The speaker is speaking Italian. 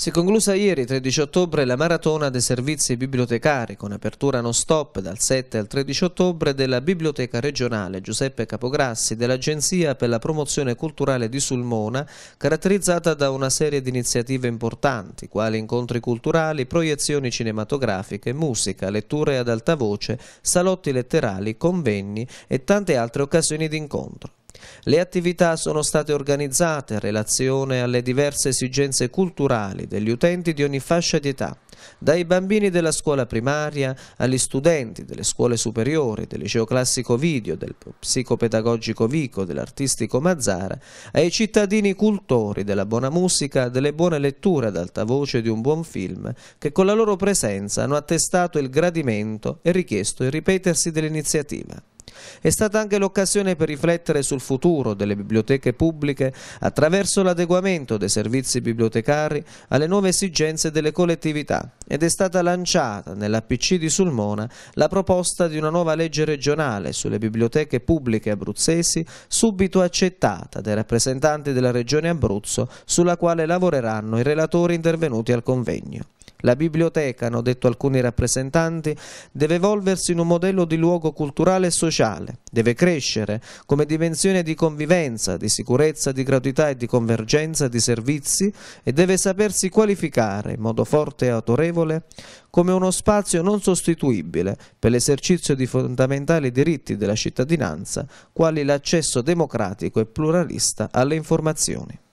Si è conclusa ieri, 13 ottobre, la maratona dei servizi bibliotecari con apertura non stop dal 7 al 13 ottobre della Biblioteca regionale Giuseppe Capograssi dell'Agenzia per la promozione culturale di Sulmona, caratterizzata da una serie di iniziative importanti, quali incontri culturali, proiezioni cinematografiche, musica, letture ad alta voce, salotti letterali, convegni e tante altre occasioni di incontro. Le attività sono state organizzate in relazione alle diverse esigenze culturali degli utenti di ogni fascia di età, dai bambini della scuola primaria agli studenti delle scuole superiori, del liceo classico Video, del psicopedagogico Vico, dell'artistico Mazzara, ai cittadini cultori della buona musica, delle buone letture ad alta voce di un buon film, che con la loro presenza hanno attestato il gradimento e richiesto il ripetersi dell'iniziativa è stata anche l'occasione per riflettere sul futuro delle biblioteche pubbliche attraverso l'adeguamento dei servizi bibliotecari alle nuove esigenze delle collettività ed è stata lanciata nell'APC di Sulmona la proposta di una nuova legge regionale sulle biblioteche pubbliche abruzzesi subito accettata dai rappresentanti della regione Abruzzo sulla quale lavoreranno i relatori intervenuti al convegno. La biblioteca, hanno detto alcuni rappresentanti, deve evolversi in un modello di luogo culturale e sociale, deve crescere come dimensione di convivenza, di sicurezza, di gratuità e di convergenza di servizi e deve sapersi qualificare in modo forte e autorevole come uno spazio non sostituibile per l'esercizio di fondamentali diritti della cittadinanza, quali l'accesso democratico e pluralista alle informazioni.